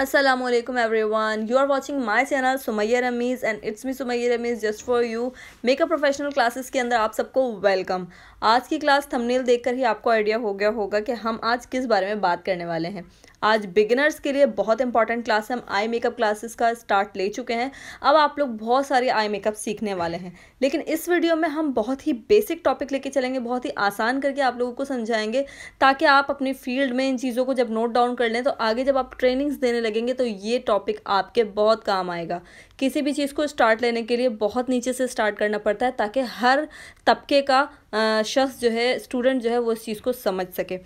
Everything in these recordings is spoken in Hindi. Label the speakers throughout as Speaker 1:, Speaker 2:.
Speaker 1: Aslam everyone you are watching my channel Sumaiya Rameez and it's me Sumaiya Rameez just for you makeup professional classes के अंदर आप सबको वेलकम आज की क्लास थंबनेल देखकर ही आपको आइडिया हो गया होगा कि हम आज किस बारे में बात करने वाले हैं आज बिगिनर्स के लिए बहुत इंपॉर्टेंट क्लास हम आई मेकअप क्लासेस का स्टार्ट ले चुके हैं अब आप लोग बहुत सारे आई मेकअप सीखने वाले हैं लेकिन इस वीडियो में हम बहुत ही बेसिक टॉपिक लेके चलेंगे बहुत ही आसान करके आप लोगों को समझाएंगे ताकि आप अपनी फील्ड में इन चीज़ों को जब नोट डाउन कर लें तो आगे जब आप ट्रेनिंग्स देने लगेंगे तो ये टॉपिक आपके बहुत काम आएगा किसी भी चीज़ को स्टार्ट लेने के लिए बहुत नीचे से स्टार्ट करना पड़ता है ताकि हर तबके का शख्स जो है स्टूडेंट जो है वो इस चीज़ को समझ सके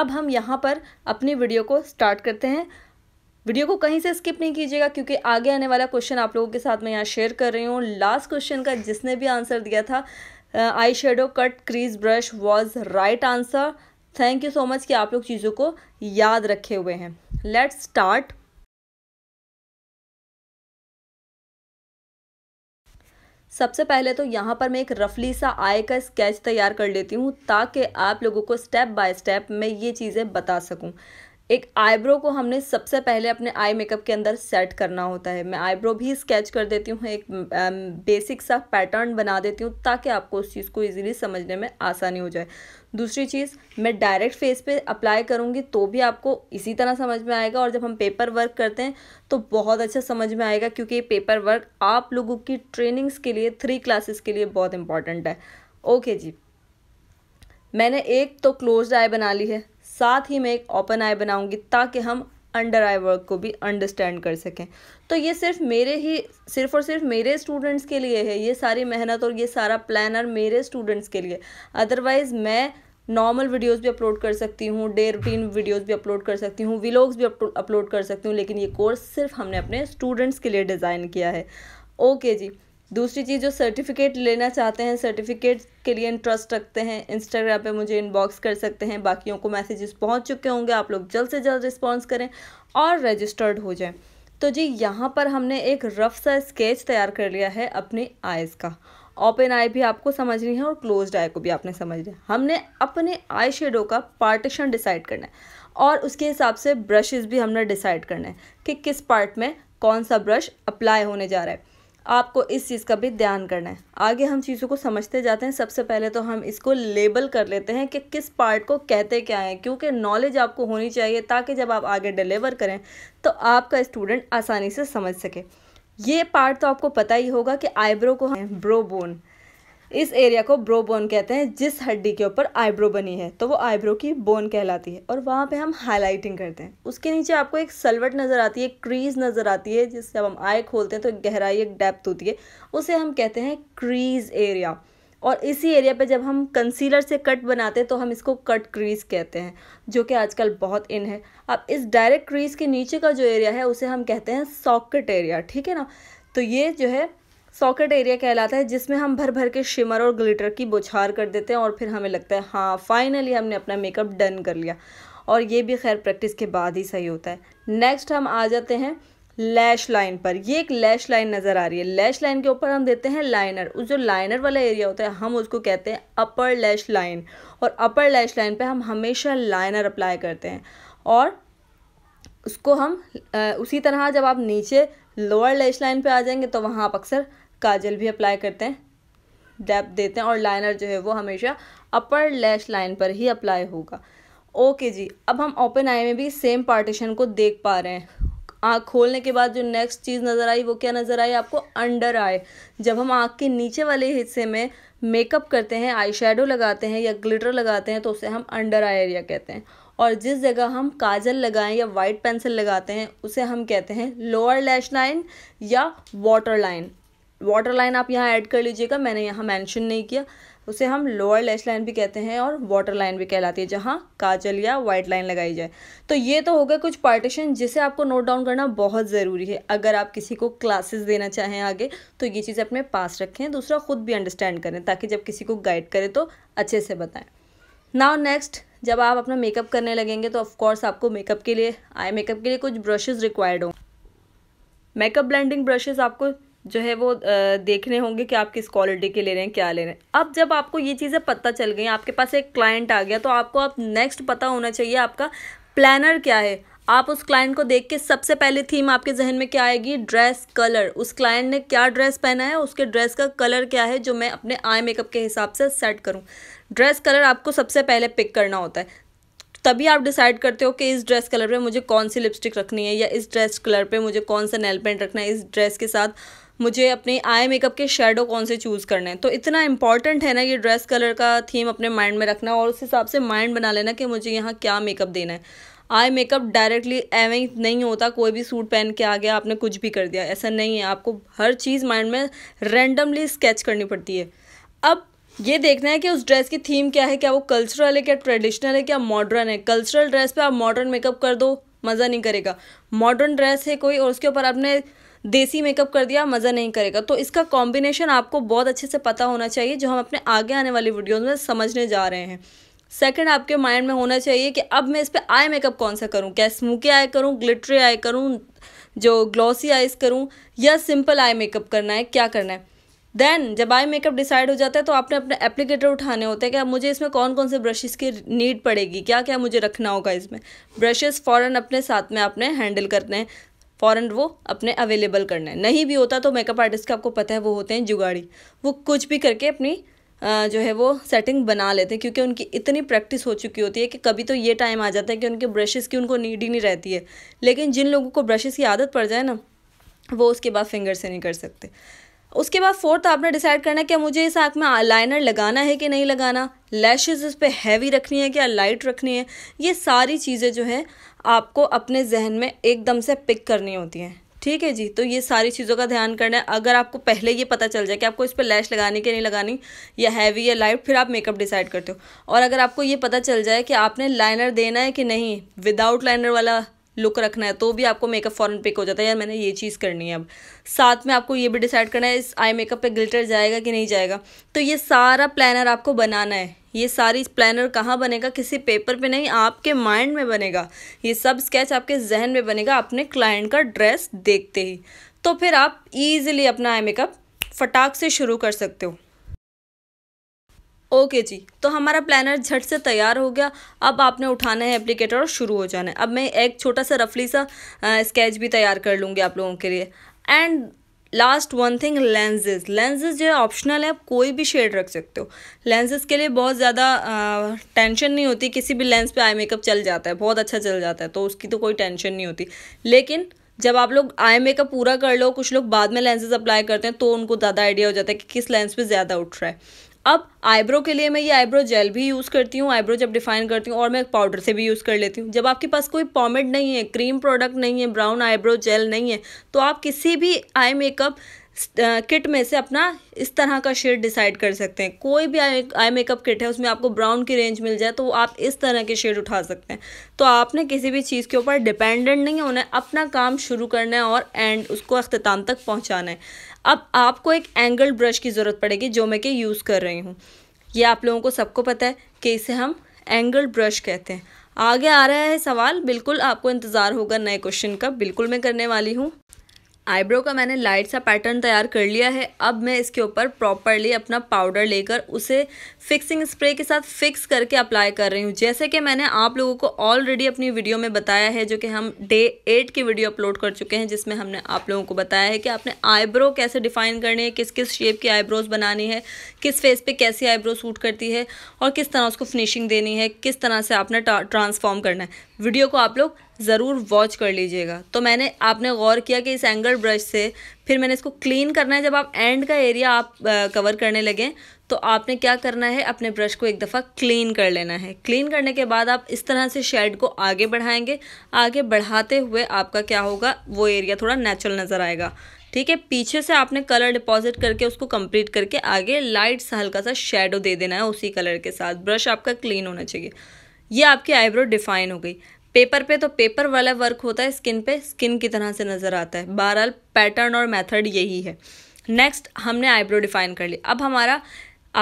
Speaker 1: अब हम यहाँ पर अपनी वीडियो को स्टार्ट करते हैं वीडियो को कहीं से स्किप नहीं कीजिएगा क्योंकि आगे आने वाला क्वेश्चन आप लोगों के साथ मैं यहाँ शेयर कर रही हूँ लास्ट क्वेश्चन का जिसने भी आंसर दिया था eyeshadow cut crease brush was right answer thank you so much कि आप लोग चीज़ों को याद रखे हुए हैं let's start सबसे पहले तो यहाँ पर मैं एक रफली सा आय का स्केच तैयार कर लेती हूँ ताकि आप लोगों को स्टेप बाय स्टेप मैं ये चीज़ें बता सकूँ एक आईब्रो को हमने सबसे पहले अपने आई मेकअप के अंदर सेट करना होता है मैं आईब्रो भी स्केच कर देती हूँ एक बेसिक सा पैटर्न बना देती हूँ ताकि आपको उस चीज़ को इजीली समझने में आसानी हो जाए दूसरी चीज़ मैं डायरेक्ट फेस पे अप्लाई करूँगी तो भी आपको इसी तरह समझ में आएगा और जब हम पेपर वर्क करते हैं तो बहुत अच्छा समझ में आएगा क्योंकि ये पेपर वर्क आप लोगों की ट्रेनिंग्स के लिए थ्री क्लासेस के लिए बहुत इंपॉर्टेंट है ओके जी मैंने एक तो क्लोज आई बना ली है साथ ही मैं एक ओपन आई बनाऊंगी ताकि हम अंडर आई वर्क को भी अंडरस्टैंड कर सकें तो ये सिर्फ मेरे ही सिर्फ और सिर्फ मेरे स्टूडेंट्स के लिए है ये सारी मेहनत और ये सारा प्लानर मेरे स्टूडेंट्स के लिए अदरवाइज़ मैं नॉर्मल वीडियोस भी अपलोड कर सकती हूँ डे रूटीन वीडियोस भी अपलोड कर सकती हूँ व्लॉग्स भी अपलोड कर सकती हूँ लेकिन ये कोर्स सिर्फ हमने अपने स्टूडेंट्स के लिए डिज़ाइन किया है ओके जी दूसरी चीज़ जो सर्टिफिकेट लेना चाहते हैं सर्टिफिकेट के लिए इंटरेस्ट रखते हैं इंस्टाग्राम पे मुझे इनबॉक्स कर सकते हैं बाकियों को मैसेजेस पहुंच चुके होंगे आप लोग जल्द से जल्द रिस्पॉन्स करें और रजिस्टर्ड हो जाएं तो जी यहाँ पर हमने एक रफ सा स्केच तैयार कर लिया है अपनी आइज़ का ओपन आई भी आपको समझनी है और क्लोज आई को भी आपने समझ लिया हमने अपने आई शेडो का पार्टीशन डिसाइड करना है और उसके हिसाब से ब्रशेज़ भी हमने डिसाइड करना है कि किस पार्ट में कौन सा ब्रश अप्लाई होने जा रहा है आपको इस चीज़ का भी ध्यान करना है आगे हम चीज़ों को समझते जाते हैं सबसे पहले तो हम इसको लेबल कर लेते हैं कि किस पार्ट को कहते क्या है क्योंकि नॉलेज आपको होनी चाहिए ताकि जब आप आगे डिलीवर करें तो आपका स्टूडेंट आसानी से समझ सके ये पार्ट तो आपको पता ही होगा कि आईब्रो को हम ब्रो बोन इस एरिया को ब्रो बोन कहते हैं जिस हड्डी के ऊपर आईब्रो बनी है तो वो आईब्रो की बोन कहलाती है और वहाँ पे हम हाईलाइटिंग करते हैं उसके नीचे आपको एक सलवट नज़र आती है एक क्रीज नज़र आती है जिससे हम आई खोलते हैं तो एक गहराई एक डेप्थ होती है उसे हम कहते हैं क्रीज एरिया और इसी एरिया पे जब हम कंसीलर से कट बनाते हैं तो हम इसको कट क्रीज कहते हैं जो कि आजकल बहुत इन है अब इस डायरेक्ट क्रीज के नीचे का जो एरिया है उसे हम कहते हैं सॉकेट एरिया ठीक है ना तो ये जो है सॉकेट एरिया कहलाता है जिसमें हम भर भर के शिमर और ग्लिटर की बुछार कर देते हैं और फिर हमें लगता है हाँ फाइनली हमने अपना मेकअप डन कर लिया और ये भी खैर प्रैक्टिस के बाद ही सही होता है नेक्स्ट हम आ जाते हैं लैश लाइन पर ये एक लैश लाइन नज़र आ रही है लैश लाइन के ऊपर हम देते हैं लाइनर उस जो लाइनर वाला एरिया होता है हम उसको कहते हैं अपर लैश लाइन और अपर लैश लाइन पे हम हमेशा लाइनर अप्लाई करते हैं और उसको हम उसी तरह जब आप नीचे लोअर लैश लाइन पे आ जाएंगे तो वहाँ आप अक्सर काजल भी अप्लाई करते हैं डैप देते हैं और लाइनर जो है वो हमेशा अपर लैश लाइन पर ही अप्लाई होगा ओके जी अब हम ओपन आई में भी सेम पार्टीशन को देख पा रहे हैं आँख खोलने के बाद जो नेक्स्ट चीज़ नज़र आई वो क्या नज़र आई आपको अंडर आई जब हम आँख के नीचे वाले हिस्से में मेकअप करते हैं आई लगाते हैं या ग्लिटर लगाते हैं तो उसे हम अंडर आई एरिया कहते हैं और जिस जगह हम काजल लगाएं या वाइट पेंसिल लगाते हैं उसे हम कहते हैं लोअर लैश लाइन या वाटर लाइन वाटर लाइन आप यहाँ ऐड कर लीजिएगा मैंने यहाँ मेंशन नहीं किया उसे हम लोअर लैश लाइन भी कहते हैं और वाटर लाइन भी कहलाती है जहाँ काजल या वाइट लाइन लगाई जाए तो ये तो हो गया कुछ पार्टीशन जिसे आपको नोट डाउन करना बहुत ज़रूरी है अगर आप किसी को क्लासेस देना चाहें आगे तो ये चीज़ अपने पास रखें दूसरा ख़ुद भी अंडरस्टैंड करें ताकि जब किसी को गाइड करें तो अच्छे से बताएँ नाउ नेक्स्ट जब आप अपना मेकअप करने लगेंगे तो ऑफकोर्स आपको मेकअप के लिए आई मेकअप के लिए कुछ ब्रशेज़ रिक्वायर्ड हों मेकअप ब्लेंडिंग ब्रशेज़ आपको जो है वो देखने होंगे कि आप किस क्वालिटी के ले रहे हैं क्या ले रहे हैं अब जब आपको ये चीज़ें पता चल गई आपके पास एक क्लाइंट आ गया तो आपको आप नेक्स्ट पता होना चाहिए आपका प्लानर क्या है आप उस क्लाइंट को देख के सबसे पहले थीम आपके जहन में क्या आएगी ड्रेस कलर उस क्लाइंट ने क्या ड्रेस पहना है उसके ड्रेस का कलर क्या है जो मैं अपने आई मेकअप के हिसाब से सेट करूँ ड्रेस कलर आपको सबसे पहले पिक करना होता है तभी आप डिसाइड करते हो कि इस ड्रेस कलर पे मुझे कौन सी लिपस्टिक रखनी है या इस ड्रेस कलर पे मुझे कौन सा नेल पेंट रखना है इस ड्रेस के साथ मुझे अपने आई मेकअप के शेडो कौन से चूज़ करने हैं तो इतना इंपॉर्टेंट है ना ये ड्रेस कलर का थीम अपने माइंड में रखना और उस हिसाब से माइंड बना लेना कि मुझे यहाँ क्या मेकअप देना है आई मेकअप डायरेक्टली एवं ही नहीं होता कोई भी सूट पहन के आ गया आपने कुछ भी कर दिया ऐसा नहीं है आपको हर चीज़ माइंड में रेंडमली स्केच करनी पड़ती है अब ये देखना है कि उस ड्रेस की थीम क्या है क्या वो कल्चरल है क्या ट्रेडिशनल है क्या मॉडर्न है कल्चरल ड्रेस पे आप मॉडर्न मेकअप कर दो मज़ा नहीं करेगा मॉडर्न ड्रेस है कोई और उसके ऊपर आपने देसी मेकअप कर दिया मज़ा नहीं करेगा तो इसका कॉम्बिनेशन आपको बहुत अच्छे से पता होना चाहिए जो हम अपने आगे आने वाली वीडियोज़ में समझने जा रहे हैं सेकंड आपके माइंड में होना चाहिए कि अब मैं इस पर आई मेकअप कौन सा करूँ क्या स्मूकी आई करूँ ग्लिटरी आई करूँ जो ग्लॉसी आइज करूँ या सिंपल आई मेकअप करना है क्या करना है देन जब आई मेकअप डिसाइड हो जाता है तो आपने अपने एप्लीकेटर उठाने होते हैं कि अब मुझे इसमें कौन कौन से ब्रशेस की नीड पड़ेगी क्या क्या मुझे रखना होगा इसमें ब्रशेस फ़ौरन अपने साथ में आपने हैंडल करने हैं फ़ौरन वो अपने अवेलेबल करना है नहीं भी होता तो मेकअप आर्टिस्ट का आपको पता है वो होते हैं जुगाड़ी वो कुछ भी करके अपनी जो है वो सेटिंग बना लेते हैं क्योंकि उनकी इतनी प्रैक्टिस हो चुकी होती है कि कभी तो ये टाइम आ जाता है कि उनके ब्रशेज़ की उनको नीड ही नहीं रहती है लेकिन जिन लोगों को ब्रशेस की आदत पड़ जाए ना वो उसके बाद फिंगर से नहीं कर सकते उसके बाद फोर्थ आपने डिसाइड करना है कि मुझे इस आँख में लाइनर लगाना है कि नहीं लगाना लैशेज़ इस पर हैवी रखनी है क्या लाइट रखनी है ये सारी चीज़ें जो हैं आपको अपने जहन में एकदम से पिक करनी होती हैं ठीक है जी तो ये सारी चीज़ों का ध्यान करना है अगर आपको पहले ये पता चल जाए कि आपको इस पर लैश लगानी कि नहीं लगानी या हैवी या लाइट फिर आप मेकअप डिसाइड करते हो और अगर आपको ये पता चल जाए कि आपने लाइनर देना है कि नहीं विदाउट लाइनर वाला लुक रखना है तो भी आपको मेकअप फ़ौरन पिक हो जाता है यार मैंने ये चीज़ करनी है अब साथ में आपको ये भी डिसाइड करना है इस आई मेकअप पे ग्लिटर जाएगा कि नहीं जाएगा तो ये सारा प्लानर आपको बनाना है ये सारी प्लानर कहाँ बनेगा किसी पेपर पे नहीं आपके माइंड में बनेगा ये सब स्केच आपके जहन में बनेगा अपने क्लाइंट का ड्रेस देखते ही तो फिर आप ईजिली अपना आई मेकअप फटाक से शुरू कर सकते हो ओके जी तो हमारा प्लानर झट से तैयार हो गया अब आपने उठाना है एप्लीकेटर और शुरू हो जाना है अब मैं एक छोटा सा रफली सा स्केच भी तैयार कर लूँगी आप लोगों के लिए and last one thing lenses lenses जो है ऑप्शनल है आप कोई भी शेड रख सकते हो लेंजेज के लिए बहुत ज़्यादा टेंशन नहीं होती किसी भी लेंस पे आई मेकअप चल जाता है बहुत अच्छा चल जाता है तो उसकी तो कोई टेंशन नहीं होती लेकिन जब आप लोग आई मेकअप पूरा कर लो कुछ लोग बाद में लेंसेज अप्लाई करते हैं तो उनको ज़्यादा आइडिया हो जाता है कि किस लेंस पे ज़्यादा उठ रहा है अब आईब्रो के लिए मैं ये आईब्रो जेल भी यूज़ करती हूँ आईब्रो जब डिफाइन करती हूँ और मैं पाउडर से भी यूज़ कर लेती हूँ जब आपके पास कोई पॉमेड नहीं है क्रीम प्रोडक्ट नहीं है ब्राउन आईब्रो जेल नहीं है तो आप किसी भी आई मेकअप किट में से अपना इस तरह का शेड डिसाइड कर सकते हैं कोई भी आई आई मेकअप किट है उसमें आपको ब्राउन की रेंज मिल जाए तो आप इस तरह के शेड उठा सकते हैं तो आपने किसी भी चीज़ के ऊपर डिपेंडेंट नहीं होना है अपना काम शुरू करना है और एंड उसको अख्ताम तक पहुँचाना है अब आपको एक एंगल ब्रश की ज़रूरत पड़ेगी जो मैं कि यूज़ कर रही हूँ ये आप लोगों को सबको पता है कि इसे हम एंगल ब्रश कहते हैं आगे आ रहा है सवाल बिल्कुल आपको इंतज़ार होगा नए क्वेश्चन का बिल्कुल मैं करने वाली हूँ आईब्रो का मैंने लाइट सा पैटर्न तैयार कर लिया है अब मैं इसके ऊपर प्रॉपरली अपना पाउडर लेकर उसे फिक्सिंग स्प्रे के साथ फिक्स करके अप्लाई कर रही हूँ जैसे कि मैंने आप लोगों को ऑलरेडी अपनी वीडियो में बताया है जो कि हम डे एट की वीडियो अपलोड कर चुके हैं जिसमें हमने आप लोगों को बताया है कि आपने आईब्रो कैसे डिफाइन करनी है किस किस शेप की आईब्रोज बनानी है किस फेस पर कैसी आईब्रो सूट करती है और किस तरह उसको फिनिशिंग देनी है किस तरह से आपने ट्रांसफॉर्म करना है वीडियो को आप लोग ज़रूर वॉच कर लीजिएगा तो मैंने आपने गौर किया कि इस एंगल ब्रश से फिर मैंने इसको क्लीन करना है जब आप एंड का एरिया आप आ, कवर करने लगें तो आपने क्या करना है अपने ब्रश को एक दफ़ा क्लीन कर लेना है क्लीन करने के बाद आप इस तरह से शेड को आगे बढ़ाएंगे आगे बढ़ाते हुए आपका क्या होगा वो एरिया थोड़ा नेचुरल नज़र आएगा ठीक है पीछे से आपने कलर डिपॉजिट करके उसको कंप्लीट करके आगे लाइट सा हल्का सा शेडो दे देना है उसी कलर के साथ ब्रश आपका क्लीन होना चाहिए ये आपकी आईब्रो डिफाइन हो गई पेपर पे तो पेपर वाला वर्क होता है स्किन पे स्किन की तरह से नज़र आता है बहरहाल पैटर्न और मेथड यही है नेक्स्ट हमने आईब्रो डिफाइन कर लिया अब हमारा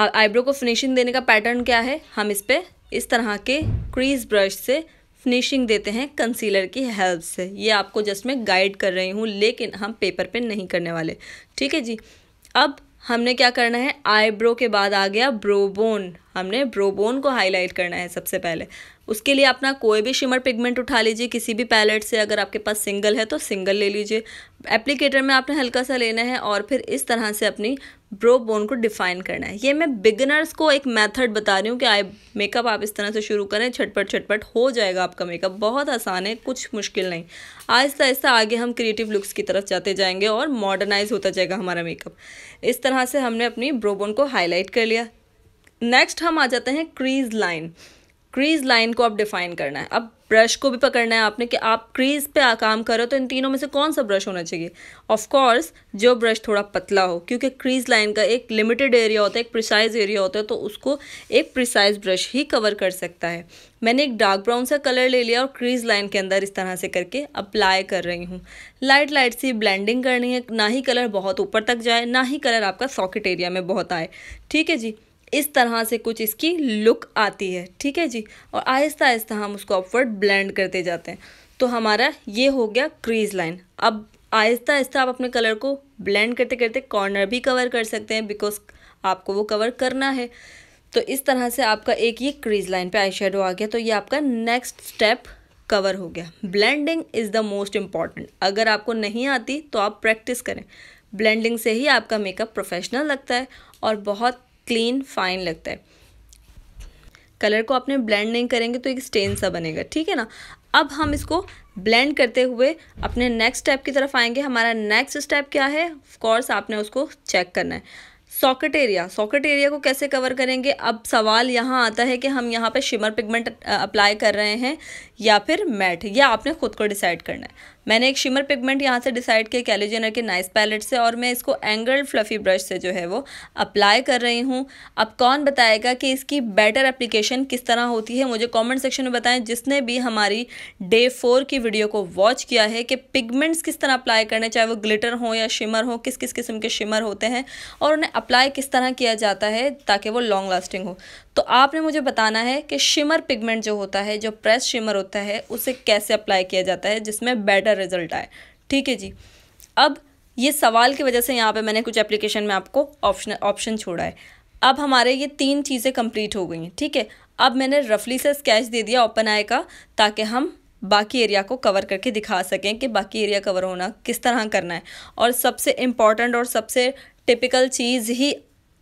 Speaker 1: आईब्रो को फिनिशिंग देने का पैटर्न क्या है हम इस पर इस तरह के क्रीज ब्रश से फिनिशिंग देते हैं कंसीलर की हेल्प से ये आपको जस्ट मैं गाइड कर रही हूँ लेकिन हम पेपर पे नहीं करने वाले ठीक है जी अब हमने क्या करना है आईब्रो के बाद आ गया ब्रोबोन हमने ब्रोबोन को हाईलाइट करना है सबसे पहले उसके लिए अपना कोई भी शिमर पिगमेंट उठा लीजिए किसी भी पैलेट से अगर आपके पास सिंगल है तो सिंगल ले लीजिए एप्लीकेटर में आपने हल्का सा लेना है और फिर इस तरह से अपनी ब्रो बोन को डिफ़ाइन करना है ये मैं बिगिनर्स को एक मेथड बता रही हूँ कि आई मेकअप आप इस तरह से शुरू करें छटपट छटपट हो जाएगा आपका मेकअप बहुत आसान है कुछ मुश्किल नहीं आहिस्ता आहिस्ता आगे हम क्रिएटिव लुक्स की तरफ जाते जाएंगे और मॉडर्नाइज होता जाएगा हमारा मेकअप इस तरह से हमने अपनी ब्रोबोन को हाईलाइट कर लिया नेक्स्ट हम आ जाते हैं क्रीज लाइन क्रीज लाइन को आप डिफाइन करना है अब ब्रश को भी पकड़ना है आपने कि आप क्रीज पे काम करो तो इन तीनों में से कौन सा ब्रश होना चाहिए ऑफ कोर्स जो ब्रश थोड़ा पतला हो क्योंकि क्रीज लाइन का एक लिमिटेड एरिया होता है एक प्रिसाइज एरिया होता है तो उसको एक प्रिसाइज ब्रश ही कवर कर सकता है मैंने एक डार्क ब्राउन सा कलर ले लिया और क्रीज लाइन के अंदर इस तरह से करके अप्लाई कर रही हूँ लाइट लाइट सी ब्लेंडिंग करनी है ना ही कलर बहुत ऊपर तक जाए ना ही कलर आपका सॉकेट एरिया में बहुत आए ठीक है जी इस तरह से कुछ इसकी लुक आती है ठीक है जी और आहिस्ता आहिस्ता हम उसको अपवर्ड ब्लेंड करते जाते हैं तो हमारा ये हो गया क्रीज लाइन अब आहिस्ता आहिस्ता आप अपने कलर को ब्लेंड करते करते कॉर्नर भी कवर कर सकते हैं बिकॉज आपको वो कवर करना है तो इस तरह से आपका एक ये क्रीज लाइन पे आई शेडो आ गया तो ये आपका नेक्स्ट स्टेप कवर हो गया blending is the most important अगर आपको नहीं आती तो आप प्रैक्टिस करें ब्लेंडिंग से ही आपका मेकअप प्रोफेशनल लगता है और बहुत क्लीन फाइन लगता है कलर को आपने ब्लेंड नहीं करेंगे तो एक स्टेन सा बनेगा ठीक है ना अब हम इसको ब्लेंड करते हुए अपने नेक्स्ट स्टेप की तरफ आएंगे हमारा नेक्स्ट स्टेप क्या है ऑफकोर्स आपने उसको चेक करना है सॉकेट एरिया सॉकेट एरिया को कैसे कवर करेंगे अब सवाल यहाँ आता है कि हम यहाँ पे शिमर पिगमेंट अप्लाई कर रहे हैं या फिर मैट या आपने खुद को डिसाइड करना है मैंने एक शिमर पिगमेंट यहाँ से डिसाइड किया कैलोजेनर के नाइस पैलेट से और मैं इसको एंगल्ड फ्लफ़ी ब्रश से जो है वो अप्लाई कर रही हूँ अब कौन बताएगा कि इसकी बेटर एप्लीकेशन किस तरह होती है मुझे कमेंट सेक्शन में बताएं जिसने भी हमारी डे फोर की वीडियो को वॉच किया है कि पिगमेंट्स किस तरह अप्लाई करने चाहे वो ग्लिटर हो या शिमर हो किस किस किस्म के शिमर होते हैं और उन्हें अप्लाई किस तरह किया जाता है ताकि वो लॉन्ग लास्टिंग हो तो आपने मुझे बताना है कि शिमर पिगमेंट जो होता है जो प्रेस शिमर होता है उसे कैसे अप्लाई किया जाता है जिसमें बेटर बेटर रिजल्ट आए ठीक है जी अब ये सवाल की वजह से यहाँ पे मैंने कुछ एप्लीकेशन में आपको ऑप्शन ऑप्शन छोड़ा है अब हमारे ये तीन चीज़ें कंप्लीट हो गई हैं ठीक है अब मैंने रफली से स्केच दे दिया ओपन आई का ताकि हम बाकी एरिया को कवर करके दिखा सकें कि बाकी एरिया कवर होना किस तरह करना है और सबसे इम्पॉर्टेंट और सबसे टिपिकल चीज़ ही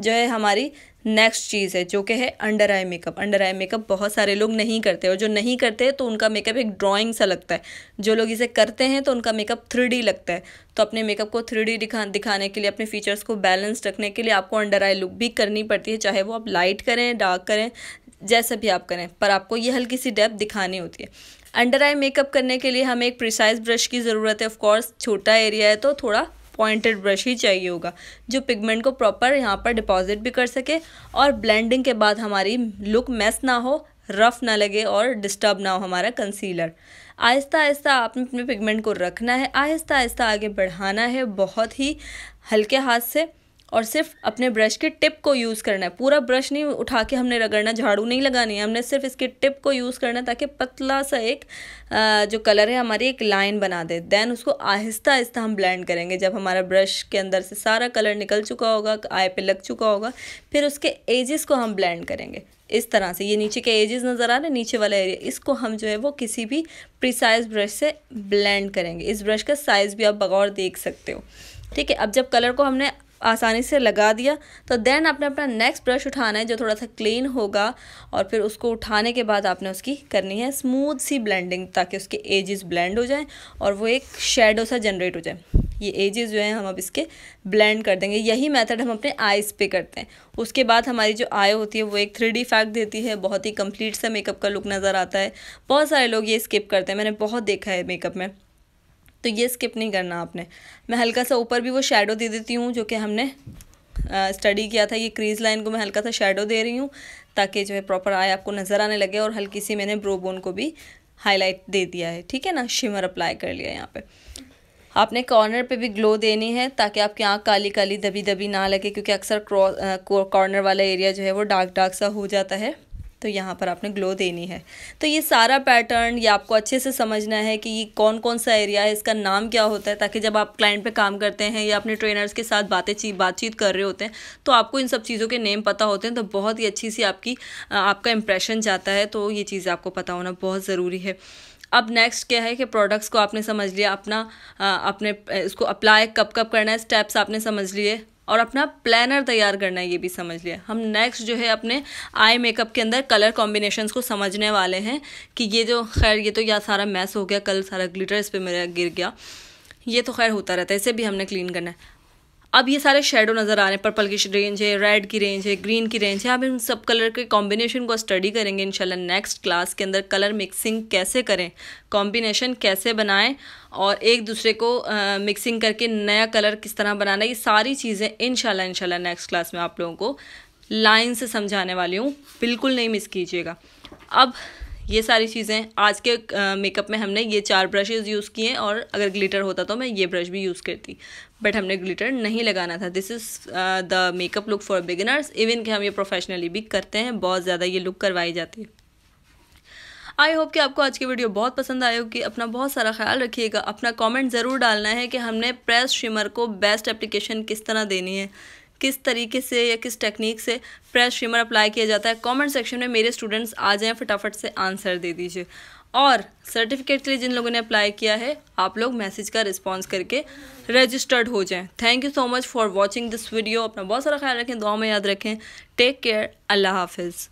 Speaker 1: जो है हमारी नेक्स्ट चीज़ है जो कि है under eye makeup under eye makeup बहुत सारे लोग नहीं करते और जो नहीं करते तो उनका मेकअप एक ड्राइंग सा लगता है जो लोग इसे करते हैं तो उनका मेकअप थ्री लगता है तो अपने मेकअप को थ्री दिखा दिखाने के लिए अपने फीचर्स को बैलेंस रखने के लिए आपको अंडर आई लुक भी करनी पड़ती है चाहे वो आप लाइट करें डार्क करें जैसे भी आप करें पर आपको ये हल्की सी डेप दिखानी होती है अंडर आई मेकअप करने के लिए हमें एक प्रिसाइज ब्रश की ज़रूरत है ऑफ़ कोर्स छोटा एरिया है तो थोड़ा पॉइंटेड ब्रश ही चाहिए होगा जो पिगमेंट को प्रॉपर यहाँ पर डिपॉजिट भी कर सके और ब्लेंडिंग के बाद हमारी लुक मैस ना हो रफ़ ना लगे और डिस्टर्ब ना हो हमारा कंसीलर आहिस्ता आहिस्ता आपने अपने पिगमेंट को रखना है आहिस्ता आहिस्ता आगे बढ़ाना है बहुत ही हल्के हाथ से और सिर्फ अपने ब्रश के टिप को यूज़ करना है पूरा ब्रश नहीं उठा के हमने रगड़ना झाड़ू नहीं लगानी है हमने सिर्फ इसके टिप को यूज़ करना है ताकि पतला सा एक जो कलर है हमारी एक लाइन बना दे देन उसको आहिस्ता आहिस्ता हम ब्लेंड करेंगे जब हमारा ब्रश के अंदर से सारा कलर निकल चुका होगा आई पे लग चुका होगा फिर उसके एजेस को हम ब्लेंड करेंगे इस तरह से ये नीचे के एजेस नज़र आ रहे हैं नीचे वाला एरिया इसको हम जो है वो किसी भी प्रिसाइज ब्रश से ब्लेंड करेंगे इस ब्रश का साइज़ भी आप बगौर देख सकते हो ठीक है अब जब कलर को हमने आसानी से लगा दिया तो देन आपने अपना नेक्स्ट ब्रश उठाना है जो थोड़ा सा क्लीन होगा और फिर उसको उठाने के बाद आपने उसकी करनी है स्मूथ सी ब्लेंडिंग ताकि उसके एजेस ब्लेंड हो जाएं और वो एक शेडो सा जनरेट हो जाए ये एजेस जो हैं हम अब इसके ब्लेंड कर देंगे यही मेथड हम अपने आइज़ पे करते हैं उसके बाद हमारी जो आई होती है वो एक थ्री डी फैक्ट देती है बहुत ही कम्प्लीट सा मेकअप का लुक नज़र आता है बहुत सारे लोग ये स्किप करते हैं मैंने बहुत देखा है मेकअप में तो ये स्किप नहीं करना आपने मैं हल्का सा ऊपर भी वो शेडो दे देती हूँ जो कि हमने स्टडी किया था ये क्रीज लाइन को मैं हल्का सा शेडो दे रही हूँ ताकि जो है प्रॉपर आए आपको नज़र आने लगे और हल्की सी मैंने ब्रोबोन को भी हाईलाइट दे दिया है ठीक है ना शिमर अप्लाई कर लिया यहाँ पे आपने कॉर्नर पे भी ग्लो देनी है ताकि आपकी आँख काली काली दबी दबी ना लगे क्योंकि अक्सर कॉर्नर वाला एरिया जो है वो डार्क डार्क सा हो जाता है तो यहाँ पर आपने ग्लो देनी है तो ये सारा पैटर्न ये आपको अच्छे से समझना है कि ये कौन कौन सा एरिया है इसका नाम क्या होता है ताकि जब आप क्लाइंट पे काम करते हैं या अपने ट्रेनर्स के साथ बातें बातचीत कर रहे होते हैं तो आपको इन सब चीज़ों के नेम पता होते हैं तो बहुत ही अच्छी सी आपकी आपका इंप्रेशन जाता है तो ये चीज़ आपको पता होना बहुत ज़रूरी है अब नेक्स्ट क्या है कि प्रोडक्ट्स को आपने समझ लिया अपना अपने इसको अप्लाई कब कब करना है स्टेप्स आपने समझ लिए और अपना प्लानर तैयार करना है ये भी समझ लिया हम नेक्स्ट जो है अपने आई मेकअप के अंदर कलर कॉम्बिनेशन को समझने वाले हैं कि ये जो खैर ये तो या सारा मैस हो गया कल सारा ग्लिटर इस पर मेरा गिर गया ये तो खैर होता रहता है इसे भी हमने क्लीन करना है अब ये सारे शेडो नज़र आ रहे हैं पर्पल की रेंज है रेड की रेंज है ग्रीन की रेंज है अब इन सब कलर के कॉम्बिनेशन को स्टडी करेंगे इंशाल्लाह नेक्स्ट क्लास के अंदर कलर मिक्सिंग कैसे करें कॉम्बिनेशन कैसे बनाएं और एक दूसरे को आ, मिक्सिंग करके नया कलर किस तरह बनाना ये सारी चीज़ें इनशाला इनशाला नेक्स्ट क्लास में आप लोगों को लाइन से समझाने वाली हूँ बिल्कुल नहीं मिस कीजिएगा अब ये सारी चीज़ें आज के मेकअप में हमने ये चार ब्रशेज़ यूज़ किए और अगर ग्लिटर होता तो मैं ये ब्रश भी यूज़ करती बट हमने ग्लिटर नहीं लगाना था this is the makeup look for beginners even कि हम ये प्रोफेशनली भी करते हैं बहुत ज़्यादा ये लुक करवाई जाती है आई होप कि आपको आज की वीडियो बहुत पसंद आए होगी अपना बहुत सारा ख्याल रखिएगा अपना कमेंट ज़रूर डालना है कि हमने प्रेस शिमर को बेस्ट एप्लीकेशन किस तरह देनी है किस तरीके से या किस टेक्निक से प्रेस शिमर अप्लाई किया जाता है कमेंट सेक्शन में मेरे स्टूडेंट्स आ जाएं फटाफट से आंसर दे दीजिए और सर्टिफिकेट के लिए जिन लोगों ने अप्लाई किया है आप लोग मैसेज का रिस्पॉन्स करके रजिस्टर्ड हो जाएं thank you so much for watching this video अपना बहुत सारा ख्याल रखें दुआ में याद रखें टेक केयर अल्लाह हाफिज़